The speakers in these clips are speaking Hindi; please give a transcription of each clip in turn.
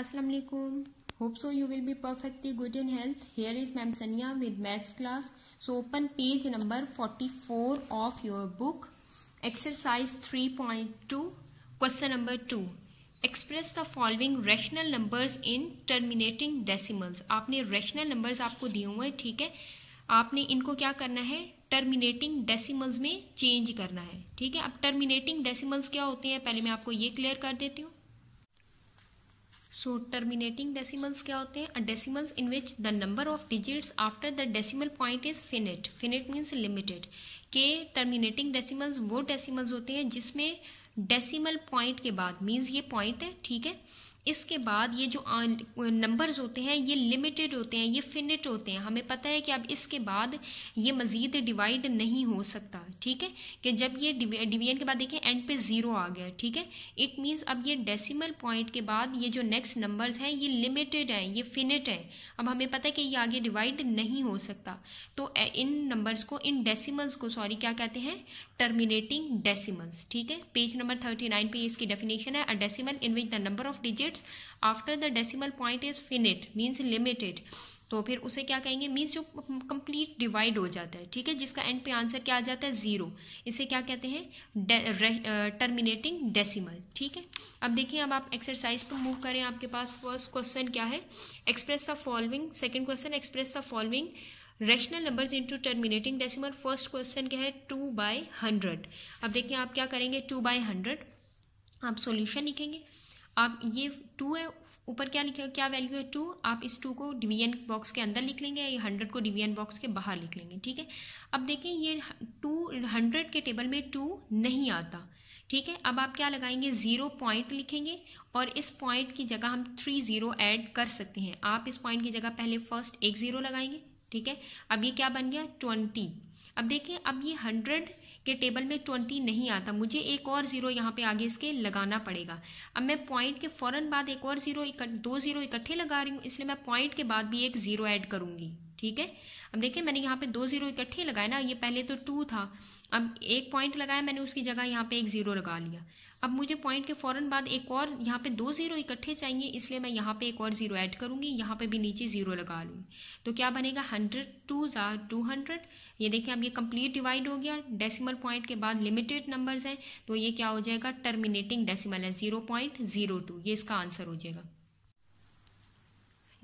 अस्सलाम वालेकुम hope so you will be perfectly good in health here with maths class so open page number forty four of 44 book exercise three point 3.2 question number two express the following rational numbers in terminating decimals आपने रैशनल नंबर्स आपको दिए हुए हैं ठीक है आपने इनको क्या करना है टर्मिनेटिंग डेसिमल्स में चेंज करना है ठीक है अब टर्मिनेटिंग डेसिमल्स क्या होते हैं पहले मैं आपको ये क्लियर कर देती हूँ सो टर्मिनेटिंग डेसिमल्स क्या होते हैं decimals in which the number of digits after the decimal point is finite finite means limited के टर्मिनेटिंग डेसिमल्स वो डेसिमल्स होते हैं जिसमें डेसिमल पॉइंट के बाद मीन्स ये पॉइंट है ठीक है इसके बाद ये जो नंबर्स होते हैं ये लिमिटेड होते हैं ये फिनिट होते हैं हमें पता है कि अब इसके बाद ये मज़ीद डिवाइड नहीं हो सकता ठीक है कि जब ये डिवीजन के बाद देखें एंड पे ज़ीरो आ गया ठीक है इट मीन्स अब ये डेसिमल पॉइंट के बाद ये जो नेक्स्ट नंबर्स हैं ये लिमिटेड हैं ये फिनिट हैं अब हमें पता है कि ये आगे डिवाइड नहीं हो सकता तो इन नंबर्स को इन डेसीमल्स को सॉरी क्या कहते हैं टर्मिनेटिंग डेसीमल्स ठीक है पेज नंबर थर्टी नाइन पे इसकी डेफिनेशन है a decimal in which the number of digit digits after the decimal point is finite means limited तो फिर उसे क्या कहेंगे मीन्स जो कंप्लीट डिवाइड हो जाता है ठीक है जिसका एंड पे आंसर क्या आ जाता है ज़ीरो इसे क्या कहते हैं टर्मिनेटिंग डेसिमल ठीक है अब देखिए अब आप एक्सरसाइज पर मूव करें आपके पास फर्स्ट क्वेश्चन क्या है express the following second question express the following rational numbers into terminating decimal first question क्या है टू बाई हंड्रेड अब देखिए आप क्या करेंगे टू बाई हंड्रेड आप सोल्यूशन लिखेंगे आप ये टू है ऊपर क्या लिखा क्या वैल्यू है टू आप इस टू को डिवीजन बॉक्स के अंदर लिख लेंगे या हंड्रेड को डिवीजन बॉक्स के बाहर लिख लेंगे ठीक है अब देखें ये टू हंड्रेड के टेबल में टू नहीं आता ठीक है अब आप क्या लगाएंगे ज़ीरो पॉइंट लिखेंगे और इस पॉइंट की जगह हम थ्री ज़ीरो ऐड कर सकते हैं आप इस पॉइंट की जगह पहले फर्स्ट एक ज़ीरो लगाएंगे ठीक है अब ये क्या बन गया ट्वेंटी अब देखिए अब ये हंड्रेड के टेबल में ट्वेंटी नहीं आता मुझे एक और ज़ीरो यहाँ पे आगे इसके लगाना पड़ेगा अब मैं पॉइंट के फ़ौरन बाद एक और ज़ीरो दो ज़ीरो इकट्ठे लगा रही हूँ इसलिए मैं पॉइंट के बाद भी एक ज़ीरो ऐड करूँगी ठीक है अब देखिए मैंने यहाँ पे दो जीरो इकट्ठे लगाए ना ये पहले तो टू था अब एक पॉइंट लगाया मैंने उसकी जगह यहाँ पे एक ज़ीरो लगा लिया अब मुझे पॉइंट के फ़ौरन बाद एक और यहाँ पे दो ज़ीरो इकट्ठे चाहिए इसलिए मैं यहाँ पे एक और ज़ीरो ऐड करूंगी यहाँ पे भी नीचे ज़ीरो लगा लूँ तो क्या बनेगा हंड्रेड टू ज़ार टू हंड्रेड ये देखें अब ये कंप्लीट डिवाइड हो गया डेसिमल पॉइंट के बाद लिमिटेड नंबर्स हैं तो ये क्या हो जाएगा टर्मिनेटिंग डेसिमल है ज़ीरो पॉइंट ज़ीरो टू ये इसका आंसर हो जाएगा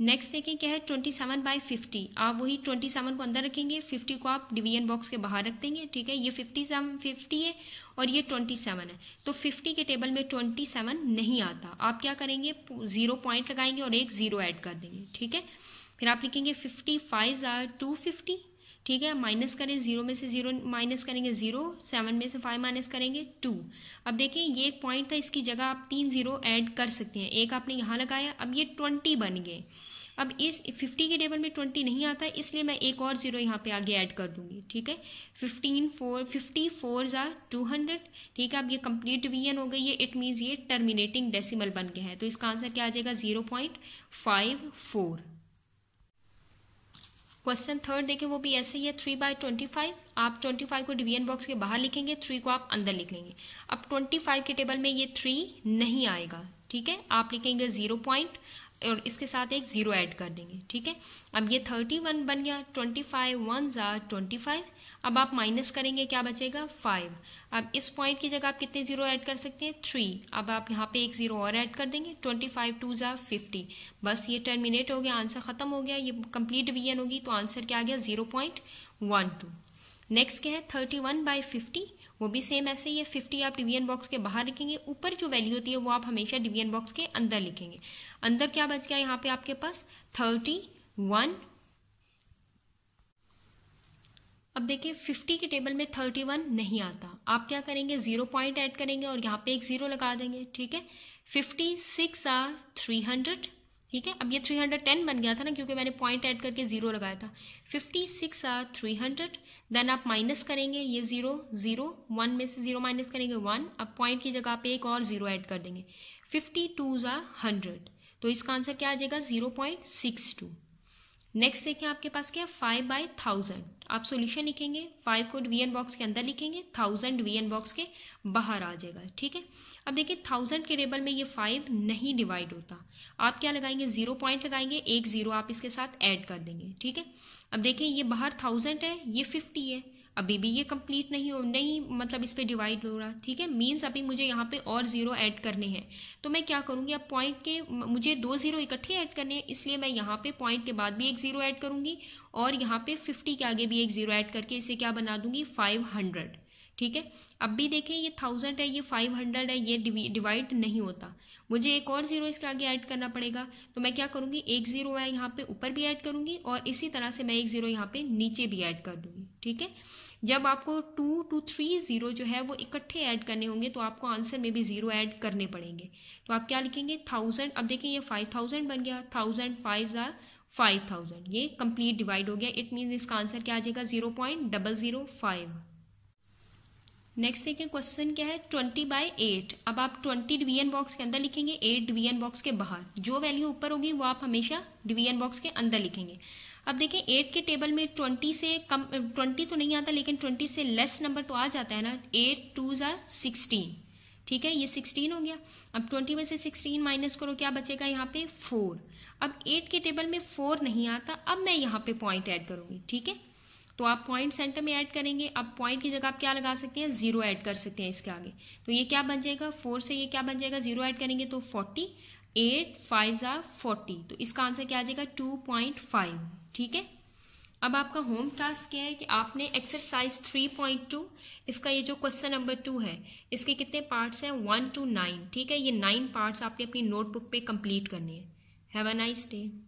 नेक्स्ट देखें क्या है ट्वेंटी सेवन बाई फिफ्टी आप वही ट्वेंटी सेवन को अंदर रखेंगे फिफ्टी को आप डिवीजन बॉक्स के बाहर रख देंगे ठीक है ये फिफ्टी सेवन फिफ्टी है और ये ट्वेंटी सेवन है तो फिफ्टी के टेबल में ट्वेंटी सेवन नहीं आता आप क्या करेंगे जीरो पॉइंट लगाएंगे और एक जीरो ऐड कर देंगे ठीक है फिर आप लिखेंगे फिफ्टी फाइव ज़ार टू फिफ्टी ठीक है माइनस करें जीरो में से जीरो माइनस करेंगे जीरो सेवन में से फाइव माइनस करेंगे टू अब देखें ये एक पॉइंट था इसकी जगह आप तीन जीरो ऐड कर सकते हैं एक आपने यहाँ लगाया अब ये ट्वेंटी बन गए अब इस फिफ्टी के टेबल में ट्वेंटी नहीं आता इसलिए मैं एक और जीरो यहाँ पे आगे ऐड कर दूंगी ठीक है फिफ्टीन फोर फिफ्टी फोर ज़ा टू हंड्रेड ठीक है अब ये कंप्लीट डिवीजन हो गई है इट मीन्स ये टर्मिनेटिंग डेसिमल बन गया है तो इसका आंसर क्या आ जाएगा zero point five four question third देखें वो भी ऐसे ही है थ्री बाय ट्वेंटी फाइव आप ट्वेंटी फाइव को डिवीजन बॉक्स के बाहर लिखेंगे थ्री को आप अंदर लिख लेंगे अब ट्वेंटी फाइव के टेबल में ये थ्री नहीं आएगा ठीक है आप लिखेंगे जीरो पॉइंट और इसके साथ एक ज़ीरो ऐड कर देंगे ठीक है अब ये थर्टी वन बन गया ट्वेंटी फाइव वन ज़ार ट्वेंटी फाइव अब आप माइनस करेंगे क्या बचेगा फाइव अब इस पॉइंट की जगह आप कितने ज़ीरो ऐड कर सकते हैं थ्री अब आप यहाँ पे एक ज़ीरो और ऐड कर देंगे ट्वेंटी फाइव टू ज़ार फिफ्टी बस ये टर्मिनेट हो गया आंसर ख़त्म हो गया ये कंप्लीट वी होगी तो आंसर क्या आ गया zero point one two next क्या है थर्टी वन बाई फिफ्टी वो भी सेम ऐसे ही है फिफ्टी आप डिवीजन बॉक्स के बाहर लिखेंगे ऊपर जो वैल्यू होती है वो आप हमेशा डिवीजन बॉक्स के अंदर लिखेंगे अंदर क्या बच गया यहाँ पे आपके पास थर्टी वन अब देखिए 50 के टेबल में 31 नहीं आता आप क्या करेंगे जीरो पॉइंट ऐड करेंगे और यहाँ पे एक जीरो लगा देंगे ठीक है 56 आर हंड्रेड ठीक है अब ये 310 बन गया था ना क्योंकि मैंने पॉइंट ऐड करके जीरो लगाया था 56 आर हंड्रेड देन आप माइनस करेंगे ये जीरो जीरो वन में से जीरो माइनस करेंगे वन अब पॉइंट की जगह पे एक और जीरो ऐड कर देंगे 52 टू आर हंड्रेड तो इसका आंसर क्या आ जाएगा zero point six two next देखें आपके पास क्या है फाइव बाई थाउजेंड आप सोल्यूशन लिखेंगे फाइव को वी एन बॉक्स के अंदर लिखेंगे थाउजेंड वी एन बॉक्स के बाहर आ जाएगा ठीक है अब देखिए थाउजेंड के टेबल में ये फाइव नहीं डिवाइड होता आप क्या लगाएंगे जीरो पॉइंट लगाएंगे एक जीरो आप इसके साथ ऐड कर देंगे ठीक है अब देखें ये बाहर थाउजेंड है ये फिफ्टी है अभी भी ये कंप्लीट नहीं हो नहीं मतलब इस पर डिवाइड हो रहा ठीक है मीन्स अभी मुझे यहाँ पे और ज़ीरो ऐड करने हैं तो मैं क्या करूँगी अब पॉइंट के मुझे दो ज़ीरो इकट्ठे ऐड करने हैं इसलिए मैं यहाँ पे पॉइंट के बाद भी एक ज़ीरो ऐड करूँगी और यहाँ पे फिफ्टी के आगे भी एक ज़ीरो ऐड करके इसे क्या बना दूंगी फाइव हंड्रेड ठीक है अब भी देखें ये थाउजेंड है ये फाइव हंड्रेड है ये डिवाइड नहीं होता मुझे एक और ज़ीरो इसके आगे ऐड करना पड़ेगा तो मैं क्या करूंगी एक ज़ीरो मैं यहाँ पे ऊपर भी ऐड करूंगी और इसी तरह से मैं एक ज़ीरो यहाँ पे नीचे भी ऐड कर दूंगी ठीक है जब आपको टू टू थ्री ज़ीरो जो है वो इकट्ठे ऐड करने होंगे तो आपको आंसर में भी ज़ीरो ऐड करने पड़ेंगे तो आप क्या लिखेंगे थाउजेंड अब देखें ये फाइव थाउजेंड बन गया थाउजेंड फाइव ज़ार फाइव थाउजेंड ये कंप्लीट डिवाइड हो गया इट मीन्स इसका आंसर क्या आ जाएगा zero point double zero five next देखिए क्वेश्चन क्या है ट्वेंटी बाई एट अब आप ट्वेंटी डिवीजन बॉक्स के अंदर लिखेंगे एट डिवीजन बॉक्स के बाहर जो वैल्यू ऊपर होगी वो आप हमेशा डिवीजन बॉक्स के अंदर लिखेंगे अब देखिए एट के टेबल में ट्वेंटी से कम ट्वेंटी तो नहीं आता लेकिन ट्वेंटी से लेस नंबर तो आ जाता है ना एट टू ज़ार सिक्सटीन ठीक है ये सिक्सटीन हो गया अब ट्वेंटी में से सिक्सटीन माइनस करो क्या बचेगा यहाँ पे फोर अब एट के टेबल में फोर नहीं आता अब मैं यहाँ पे पॉइंट ऐड करूँगी ठीक है तो आप पॉइंट सेंटर में ऐड करेंगे अब पॉइंट की जगह आप क्या लगा सकते हैं जीरो ऐड कर सकते हैं इसके आगे तो ये क्या बन जाएगा फोर से ये क्या बन जाएगा जीरो ऐड करेंगे तो फोर्टी एट फाइव जा फोर्टी तो इसका आंसर क्या आ जाएगा टू पॉइंट फाइव ठीक है अब आपका होम टास्क क्या है कि आपने एक्सरसाइज थ्री पॉइंट टू इसका ये जो क्वेश्चन नंबर टू है इसके कितने पार्ट्स हैं वन टू नाइन ठीक है ये नाइन पार्ट्स आपने अपनी नोटबुक पे कंप्लीट करनी है हैव अ नाइस डे